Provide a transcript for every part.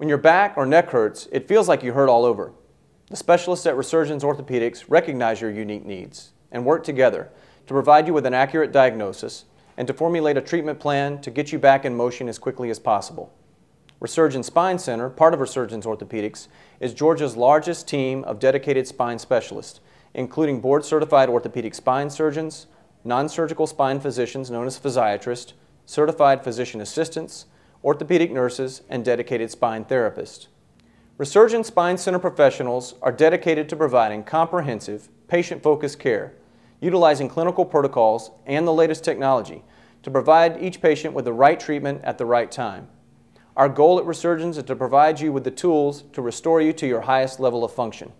When your back or neck hurts, it feels like you hurt all over. The specialists at Resurgence Orthopedics recognize your unique needs and work together to provide you with an accurate diagnosis and to formulate a treatment plan to get you back in motion as quickly as possible. Resurgence Spine Center, part of Resurgence Orthopedics, is Georgia's largest team of dedicated spine specialists, including board-certified orthopedic spine surgeons, non-surgical spine physicians known as physiatrists, certified physician assistants, orthopedic nurses, and dedicated spine therapists. Resurgent Spine Center professionals are dedicated to providing comprehensive, patient-focused care, utilizing clinical protocols and the latest technology to provide each patient with the right treatment at the right time. Our goal at Resurgence is to provide you with the tools to restore you to your highest level of function.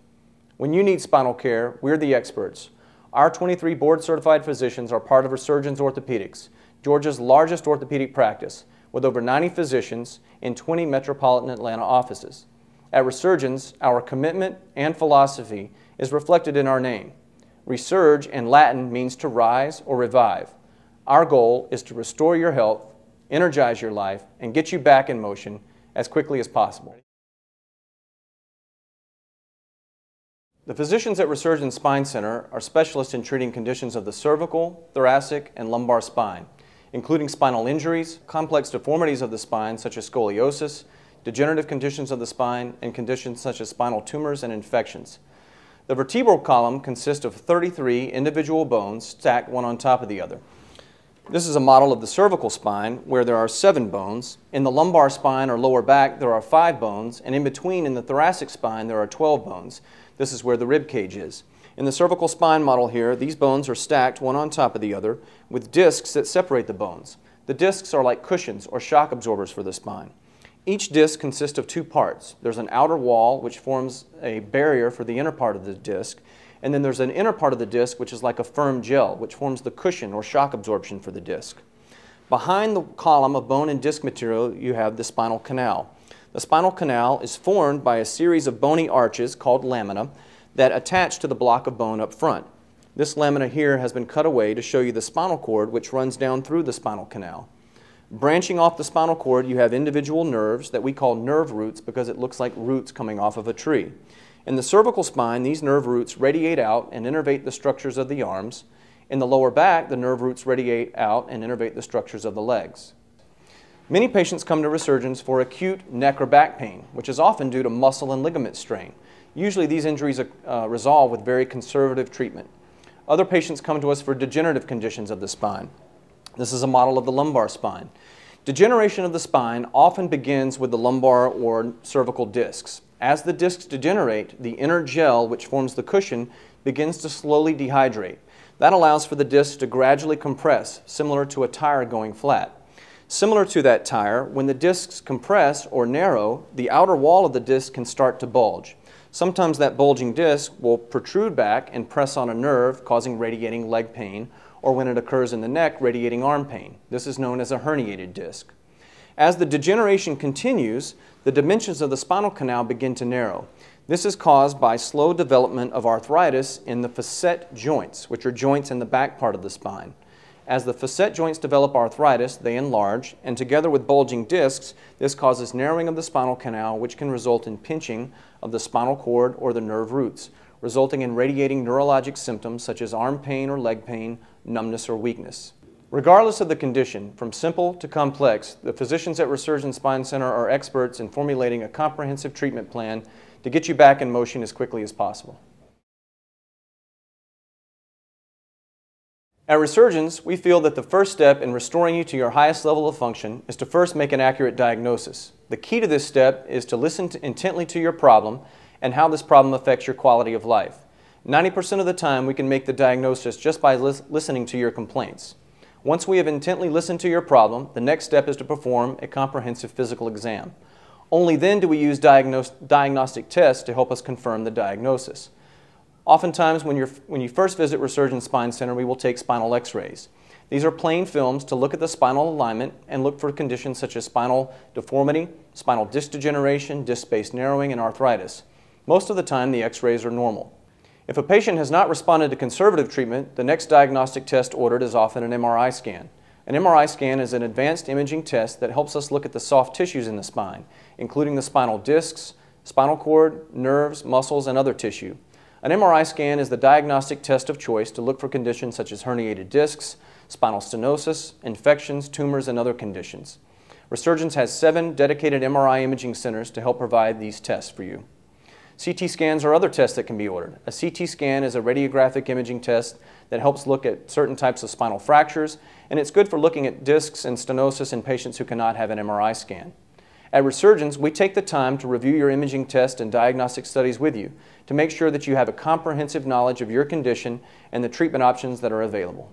When you need spinal care, we're the experts. Our 23 board certified physicians are part of Resurgence Orthopedics, Georgia's largest orthopedic practice, with over 90 physicians in 20 metropolitan Atlanta offices. At Resurgence, our commitment and philosophy is reflected in our name. Resurge in Latin means to rise or revive. Our goal is to restore your health, energize your life, and get you back in motion as quickly as possible. The physicians at Resurgence Spine Center are specialists in treating conditions of the cervical, thoracic, and lumbar spine including spinal injuries, complex deformities of the spine such as scoliosis, degenerative conditions of the spine, and conditions such as spinal tumors and infections. The vertebral column consists of 33 individual bones stacked one on top of the other. This is a model of the cervical spine where there are seven bones. In the lumbar spine or lower back, there are five bones, and in between in the thoracic spine, there are 12 bones. This is where the rib cage is. In the cervical spine model here, these bones are stacked one on top of the other with discs that separate the bones. The discs are like cushions or shock absorbers for the spine. Each disc consists of two parts. There's an outer wall, which forms a barrier for the inner part of the disc, and then there's an inner part of the disc, which is like a firm gel, which forms the cushion or shock absorption for the disc. Behind the column of bone and disc material, you have the spinal canal. The spinal canal is formed by a series of bony arches called lamina that attach to the block of bone up front. This lamina here has been cut away to show you the spinal cord which runs down through the spinal canal. Branching off the spinal cord, you have individual nerves that we call nerve roots because it looks like roots coming off of a tree. In the cervical spine, these nerve roots radiate out and innervate the structures of the arms. In the lower back, the nerve roots radiate out and innervate the structures of the legs. Many patients come to Resurgence for acute neck or back pain, which is often due to muscle and ligament strain. Usually these injuries uh, resolve with very conservative treatment. Other patients come to us for degenerative conditions of the spine. This is a model of the lumbar spine. Degeneration of the spine often begins with the lumbar or cervical discs. As the discs degenerate, the inner gel, which forms the cushion, begins to slowly dehydrate. That allows for the discs to gradually compress, similar to a tire going flat. Similar to that tire, when the discs compress or narrow, the outer wall of the disc can start to bulge. Sometimes that bulging disc will protrude back and press on a nerve, causing radiating leg pain, or when it occurs in the neck, radiating arm pain. This is known as a herniated disc. As the degeneration continues, the dimensions of the spinal canal begin to narrow. This is caused by slow development of arthritis in the facet joints, which are joints in the back part of the spine. As the facet joints develop arthritis, they enlarge, and together with bulging discs, this causes narrowing of the spinal canal, which can result in pinching of the spinal cord or the nerve roots, resulting in radiating neurologic symptoms such as arm pain or leg pain, numbness or weakness. Regardless of the condition, from simple to complex, the physicians at Resurgent Spine Center are experts in formulating a comprehensive treatment plan to get you back in motion as quickly as possible. At Resurgence, we feel that the first step in restoring you to your highest level of function is to first make an accurate diagnosis. The key to this step is to listen to intently to your problem and how this problem affects your quality of life. 90% of the time, we can make the diagnosis just by lis listening to your complaints. Once we have intently listened to your problem, the next step is to perform a comprehensive physical exam. Only then do we use diagnostic tests to help us confirm the diagnosis. Oftentimes, when, you're, when you first visit Resurgent Spine Center, we will take spinal x-rays. These are plain films to look at the spinal alignment and look for conditions such as spinal deformity, spinal disc degeneration, disc space narrowing, and arthritis. Most of the time, the x-rays are normal. If a patient has not responded to conservative treatment, the next diagnostic test ordered is often an MRI scan. An MRI scan is an advanced imaging test that helps us look at the soft tissues in the spine, including the spinal discs, spinal cord, nerves, muscles, and other tissue. An MRI scan is the diagnostic test of choice to look for conditions such as herniated discs, spinal stenosis, infections, tumors, and other conditions. Resurgence has seven dedicated MRI imaging centers to help provide these tests for you. CT scans are other tests that can be ordered. A CT scan is a radiographic imaging test that helps look at certain types of spinal fractures, and it's good for looking at discs and stenosis in patients who cannot have an MRI scan. At Resurgence, we take the time to review your imaging test and diagnostic studies with you to make sure that you have a comprehensive knowledge of your condition and the treatment options that are available.